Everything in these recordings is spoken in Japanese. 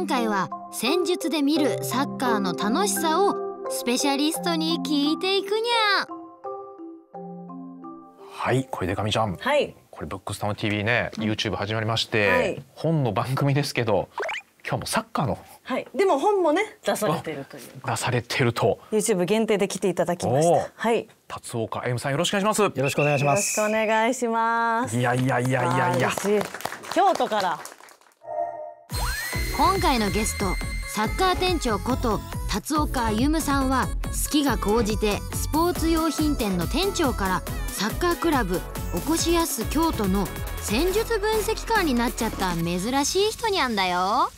今回は戦術で見るサッカーの楽しさをスペシャリストに聞いていくにゃはい小出上ちゃん、はい、これ「ブックスタの TV ね」ね YouTube 始まりまして、はい、本の番組ですけど今日もサッカーのはいでも本もね出されてるという出されてると YouTube 限定で来ていただきましたはい辰岡 M さんよろしくお願いしますよろしくお願いしますよろしくお願いしますいやいやいやいやいや京都から今回のゲストサッカー店長こと辰岡歩さんは好きが高じてスポーツ用品店の店長からサッカークラブおこしやす京都の戦術分析官になっちゃった珍しい人にゃんだよ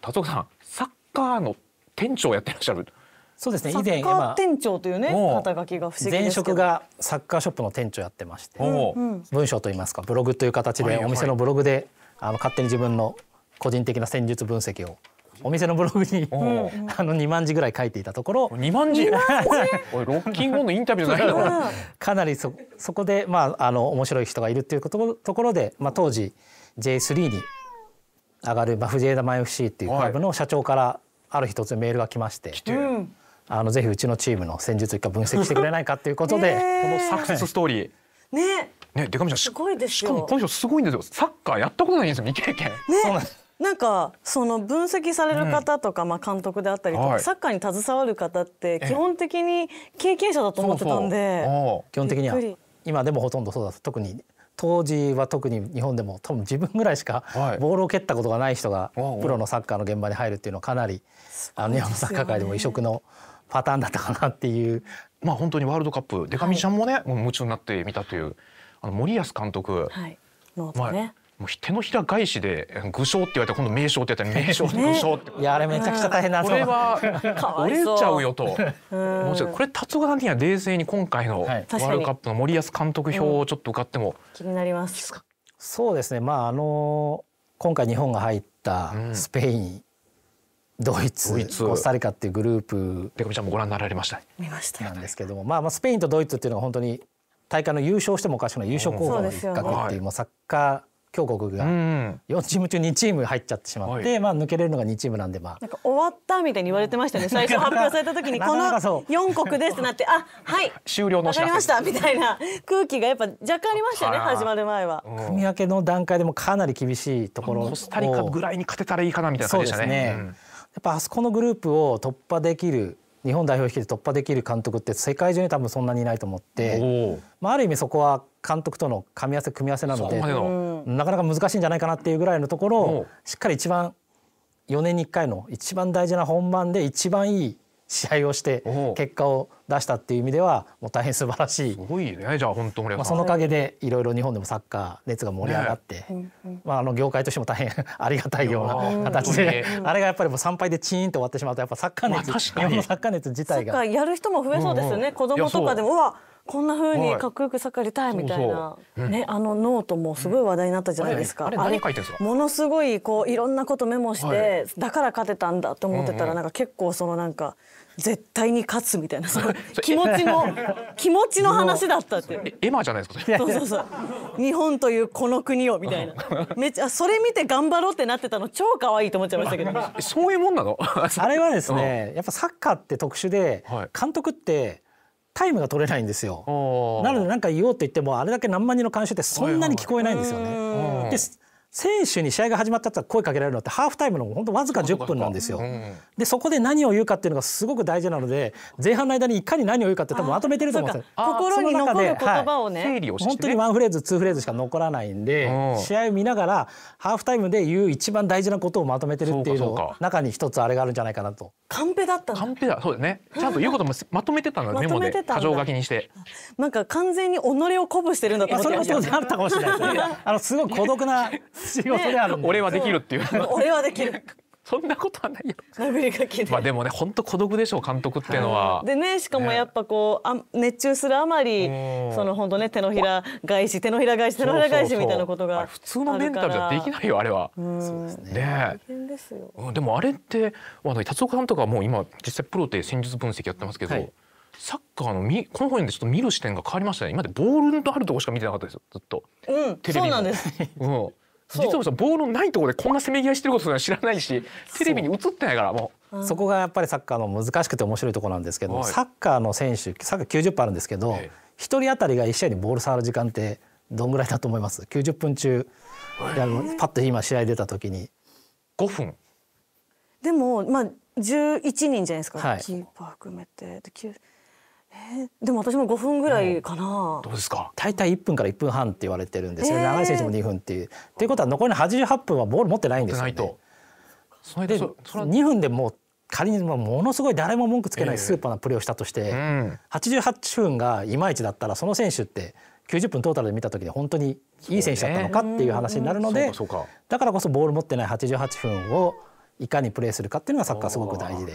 辰岡さんサッカーの店長やってらっしゃるそうですね以前店長というね肩書きが前職がサッカーショップの店長やってまして、文章といいますかブログという形でお店のブログで、あの勝手に自分の個人的な戦術分析をお店のブログに、あの2万字ぐらい書いていたところ2万字 おいロッキンオンのインタビューないだかなりそそこで、まあ、あの面白い人がいるっていうとところで、まあ、当時 J3 に上がる、まあ、藤枝マ FC っていうクラブの社長からある日突然メールが来まして。はいあのぜひうちのチームの戦術一回分析してくれないかということで、このサクセスストーリーねねでかみちゃんすごいですしかもこの人すごいんですよサッカーやったことないんですよ未経験ねそうなんですなんかその分析される方とか、うん、まあ監督であったりとか、はい、サッカーに携わる方って基本的に経験者だと思ってたんで基本的には今でもほとんどそうだ特に当時は特に日本でも多分自分ぐらいしかボールを蹴ったことがない人がプロのサッカーの現場に入るっていうのはかなり、あの日本のサッカー界でも異色のパターンだったかなっていう。まあ本当にワールドカップでかみちゃんもね、はい、もう夢中になってみたというあの森保監督、はい、ノートね、まあもう手のひら返しで具象って言われて今度名称って言われたら 名称って、ね、いやあれめちゃくちゃ大変なこれは折れちゃうよともうちょこれ達夫さん的には冷静に今回のワールドカップの森保監督表をちょっと受かっても、うん、気になりますそうですねまああの今回日本が入ったスペイン、うんドイツコスタリカっていうグループペコちゃんもご覧になられました、見ましたなんですけども、まあ、まあスペインとドイツっていうのは本当に大会の優勝してもおかしくない優勝候補の一角っていう、ね、もうサッカー強国が4チーム中2チーム入っちゃってしまって、まあ、抜けれるのが2チームなんでまあなんか終わったみたいに言われてましたね 最初発表された時にこの4国ですってなってあはい終了の分かりましたみたいな空気がやっぱ若干ありましたよね始まる前は、組み分けの段階でもかなり厳しいところコスタリカぐらいに勝てたらいいかなみたいな感じでしたね。やっぱあそこのグループを突破できる日本代表率いて突破できる監督って世界中に多分そんなにいないと思って、まあ、ある意味そこは監督との噛み合わせ組み合わせなのでなかなか難しいんじゃないかなっていうぐらいのところをしっかり一番4年に1回の一番大事な本番で一番いい試合をして結果を出したっていう意味ではもう大変素晴らしいすごいねじゃあ本当まあ、そのおかげでいろいろ日本でもサッカー熱が盛り上がって、ね、まあ、あの業界としても大変 ありがたいような形で、あれがやっぱりもう参拝でチーンと終わってしまうとやっぱサッカー熱、まあ、日本のサッカー熱自体がやる人も増えそうですよね、うんうん、子供とかでもうわこんな風にかっこよく盛りカー出たいみたいな、ねあのノートもすごい話題になったじゃないですか、あれ何書いてんすかものすごいこういろんなことメモして、だから勝てたんだと思ってたら、なんか結構そのなんか絶対に勝つみたいなその 気持ちの気持ちの話だったってエマ じゃないですか そうそうそう日本というこの国をみたいなめちゃそれ見て頑張ろうってなってたの超可愛いと思っちゃいましたけどそういうもんなのあれはですね、やっぱサッカーって特殊で、監督ってタイムが取れないんですよなので何か言おうと言ってもあれだけ何万人の観衆ってそんなに聞こえないんですよね。選手に試合が始まったら声かけられるのってハーフタイムの本当わずか10分なんですよ。でそこで何を言うかっていうのがすごく大事なので前半の間にいかに何を言うかって多分まとめてると思うんですよ。心に残る言葉をね、はい、本当にワンフレーズツーフレーズしか残らないんで、うん、試合を見ながらハーフタイムで言う一番大事なことをまとめてるっていうのを中に一つあれがあるんじゃないかなと。カンペだったカンペだそうだね。ちゃんと言うこともまとめてた んだメモで箇条書きにして。なんか完全に己を鼓舞してるんだと思ってまそれも当然あったかもしれないですね。あのすごい孤独な要素である、ね、俺はできるっていう俺はできる そんなことはないよ。まあでもね、本当孤独でしょう、監督っていうのは。はい、でね、しかもやっぱこう、あ、熱中するあまり、その本当ね、手のひら返し、手のひら返し、手のひら返しみたいなことが普通のメンタルじゃできないよ、あれは。そうですね。ねですよ。でもあれって、あの、達岡さんとかもう今、実際プロで戦術分析やってますけど。はいサッカーのみこの本でちょっと見る視点が変わりましたね。今でボールのあるとこしか見てなかったですよ。ずっと。うん、そうなんです。うん、実はボールのないところでこんなせめぎ合いしてることは知らないしテレビに映ってないからもう、そこがやっぱりサッカーの難しくて面白いところなんですけど、はい、サッカーの選手サッカー90分あるんですけど、1人当たりが1試合にボール触る時間ってどんぐらいだと思います90分中、えー、パッと今試合出た時に5分でもまあ11人じゃないですか、はい、キーパー含めてででも私も5分ぐらいかな、どうですか大体1分から1分半って言われてるんですよ、長い選手も2分っていう。ということは残りの88分はボール持ってないんですよね。で2分でもう仮にものすごい誰も文句つけないスーパーなプレーをしたとして、えーうん、88分がいまいちだったらその選手って90分トータルで見た時に本当にいい選手だったのかっていう話になるので、だからこそボール持ってない88分をいかにプレーするかっていうのがサッカーすごく大事で。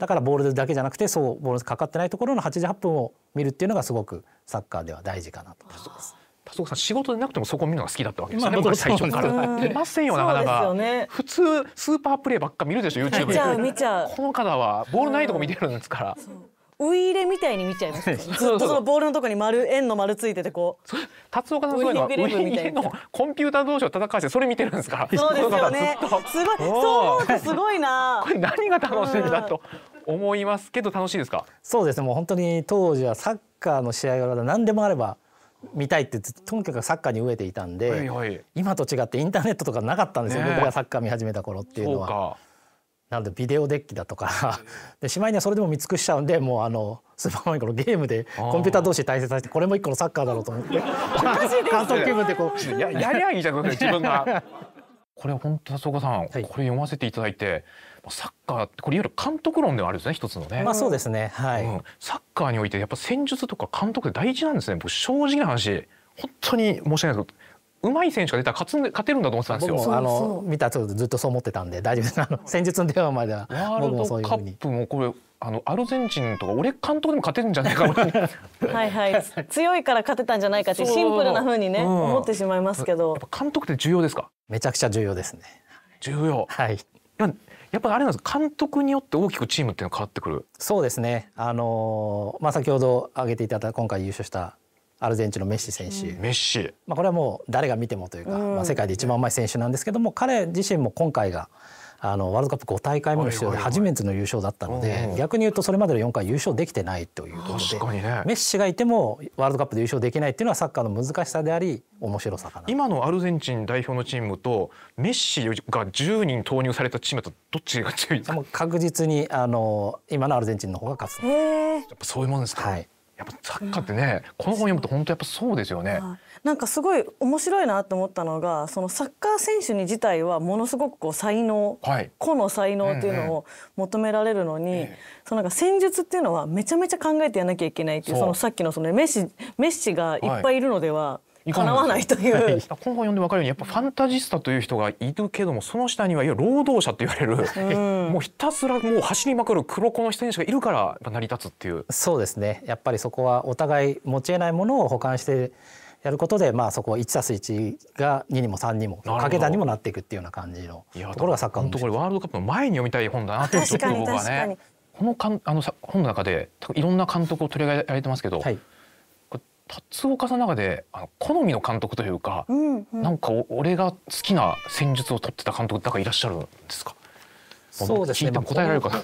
だからボールだけじゃなくてそうボールかかってないところの88分を見るっていうのがすごくサッカーでは大事かなと思います。田さん仕事でなくてもそこ見るのが好きだったわけですね、まあ、最初から。出ませんよなかなか、ね、普通スーパープレイばっか見るでしょ YouTube 見ちゃう見ちゃうこの方はボールないとこ見てるんですから。ウイレみたいに見ちゃいます、ね、ずっとそのボールのとこに丸円の丸ついててこう達岡さんそういのはウイレのコンピューター同士を戦わせてそれ見てるんですからそうですよねすごいそう思うと すごいなこれ何が楽しいんだと思いますけど楽しいですかそうですねもう本当に当時はサッカーの試合が何でもあれば見たいってとにかくサッカーに飢えていたんで、はいはい、今と違ってインターネットとかなかったんですよ、ね、僕がサッカー見始めた頃っていうのは。なのでビデオデッキだとか でしまいにはそれでも見尽くしちゃうんでもうあのスーパーマリオのゲームでコンピューター同士で対戦させてこれも一個のサッカーだろうと思って 監督気分でこうややりゃいいじゃん自分がこれ本当佐岡さん、はい、これ読ませていただいてサッカーってこれいわゆる監督論ではあるんですね一つのね。まあそうですね、はい、うん、サッカーにおいてやっぱ戦術とか監督って大事なんですね僕正直な話本当に申し訳ないですうまい選手が出たら勝つ勝てるんだと思ってたんですよ。あの見たとずっとそう思ってたんで 大丈夫です。あの先日の電話までは僕もそういうふうに。カップもこれあのアルゼンチンとか俺監督でも勝てるんじゃないかはいはい強いから勝てたんじゃないかってシンプルなふうにね、うん、思ってしまいますけど。監督って重要ですか？めちゃくちゃ重要ですね。重要。はい。やっぱりあれなんです監督によって大きくチームっていうのは変わってくるそうですね、あのまあ、先ほど挙げていただいた今回優勝したアルゼンチンのメッシ選手、メッシまあ、これはもう誰が見てもというか、まあ、世界で一番うまい選手なんですけども彼自身も今回があのワールドカップ5大会目の出場で初めての優勝だったので逆に言うとそれまでの4回優勝できてないということで、メッシがいてもワールドカップで優勝できないっていうのはサッカーの難しさであり面白さかな今のアルゼンチン代表のチームとメッシが10人投入されたチームとどっちが強いですか確実にあの今のアルゼンチンの方が勝つやっぱそういうもんですか、はいやっぱ作家ってね、うん、この本読むと本当やっぱそうですよね。なんかすごい面白いなと思ったのがそのサッカー選手に自体はものすごくこう才能、はい、個の才能っていうのを求められるのに、そのなんか戦術っていうのはめちゃめちゃ考えてやらなきゃいけないっていうそのさっきのそのメッシメッシがいっぱいいるのでは。はいかわないという、はい、本を読んで分かるようにやっぱファンタジスタという人がいるけどもその下にはいわゆる労働者と言われる、うん、もうひたすらもう走りまくる黒子の人たちがいるから成り立つっていうそうですねやっぱりそこはお互い持ち得ないものを保管してやることで、まあ、そこ1す1が2にも3にも掛け算にもなっていくっていうような感じのところがサッカーのこれワールドカップの前に読みたい本だなってちょっと僕はね。このかんあの本の中でいろんな監督を取り上げられてますけど、はい、達岡さんの中であの好みの監督というか、うんうん、なんか俺が好きな戦術を取ってた監督だんかいらっしゃるんですかそうですね。答えられるかな。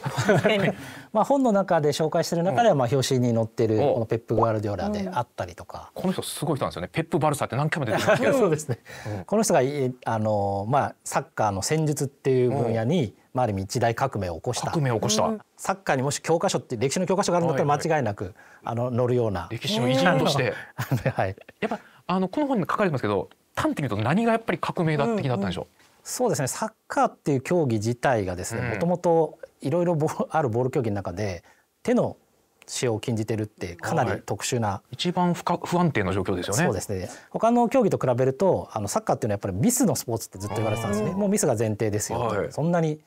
まあ本の中で紹介してる中ではまあ表紙に載ってるこのペップ・ガールディオラであったりとか。この人すごい人なんですよね。ペップ・バルサって何回も出てますそうですね。この人があのまあサッカーの戦術っていう分野に。まあ、ある意味一大革命を起こした革命を起こした、サッカーにもし教科書って歴史の教科書があるんだったら間違いなく、あの載るような歴史の偉人として、はい、やっぱあのこの本に書かれてますけど端的に言うと何がやっぱり革命だ的だったんでしょう、そうですねサッカーっていう競技自体がですねもともといろいろあるボール競技の中で手の使用を禁じてるってかなり特殊な、はい、一番不か不安定な状況ですよね。そうですね他の競技と比べるとあのサッカーっていうのはやっぱりミスのスポーツってずっと言われてたんですねもうミスが前提ですよ、はい、そんなに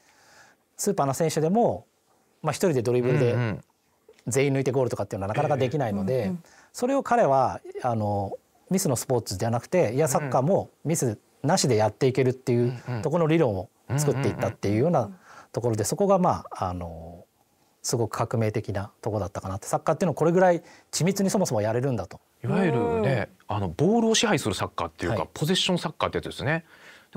スーパーな選手でも、まあ、一人でドリブルで全員抜いてゴールとかっていうのはなかなかできないので、うんうん、それを彼はあのミスのスポーツじゃなくていやサッカーもミスなしでやっていけるっていうとこの理論を作っていったっていうようなところでそこがまああのすごく革命的なとこだったかなってサッカーっていうのはこれぐらい緻密にそもそもやれるんだと。いわゆるねあのボールを支配するサッカーっていうか、はい、ポゼッションサッカーってやつですね。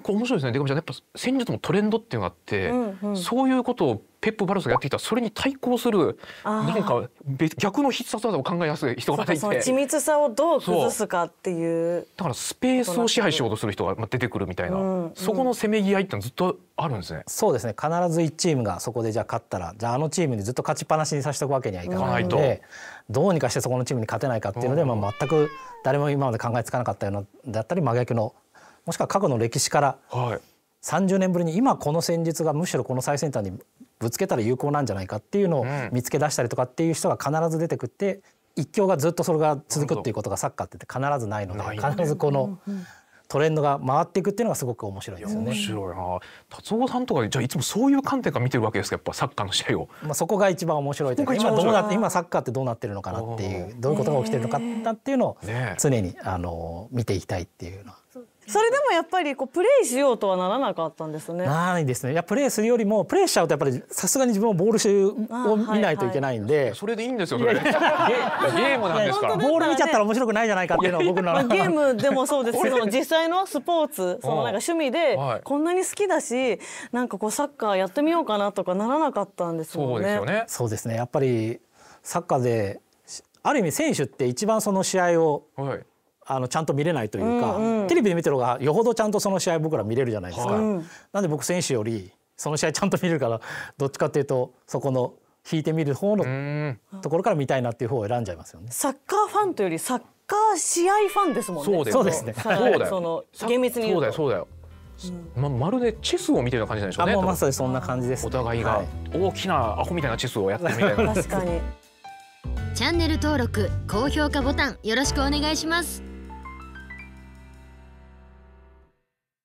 これ面白いですね。でかみちゃん、やっぱ戦術もトレンドっていうのがあって、うんうん、そういうことをペップバルスがやってきたそれに対抗するなんか逆の必殺技を考えやすい人が出てきて緻密さをどう崩すかっていうだからスペースを支配しようとする人が出てくるみたいな、うんうん、そこのせめぎ合いってずっとあるんですねそうですね必ず一チームがそこでじゃあ勝ったらじゃああのチームにずっと勝ちっぱなしにさせておくわけにはいかないので、うん、どうにかしてそこのチームに勝てないかっていうので、まあ、全く誰も今まで考えつかなかったようなだったり真逆のもしくは過去の歴史から30年ぶりに今この戦術がむしろこの最先端にぶつけたら有効なんじゃないかっていうのを見つけ出したりとかっていう人が必ず出てくって一強がずっとそれが続くっていうことがサッカーって必ずないので必ずこの。トレンドが回っていくっていうのがすごく面白いですよね。面白いな。達夫さんとかじゃあいつもそういう観点から見てるわけですか。やっぱサッカーの試合を。まあそこが一番面白いとい今どうなって今サッカーってどうなってるのかなっていうどういうことが起きてるのかなっていうのを常にあの見ていきたいっていうのは。それでもやっぱりこうプレイしようとはならなかったんですね。ないですね。いやプレイするよりもプレイしちゃうとやっぱりさすがに自分もボール集を見ないといけないんで、はいはい、それでいいんですよ。そゲームなんですから。ボール見ちゃったら面白くないじゃないかっていうのは僕のゲームでもそうですけど、実際のスポーツそのなんか趣味でこんなに好きだし、なんかこうサッカーやってみようかなとかならなかったんですもんね。そうですよね。そうですね。やっぱりサッカーである意味選手って一番その試合を、はい。あのちゃんと見れないというか、うんうん、テレビで見てる方がよほどちゃんとその試合僕ら見れるじゃないですか、はい、なんで僕選手よりその試合ちゃんと見れるからどっちかっていうとそこの引いてみる方のところから見たいなっていう方を選んじゃいますよね。サッカーファンというよりサッカー試合ファンですもんね。そうですね。その厳密にそうだよそうだよ。ままるでチェスを見てる感じなんでしょうね。まさにそんな感じです、ね、お互いが大きなアホみたいなチェスをやってるみたいな。確かに。チャンネル登録高評価ボタンよろしくお願いします。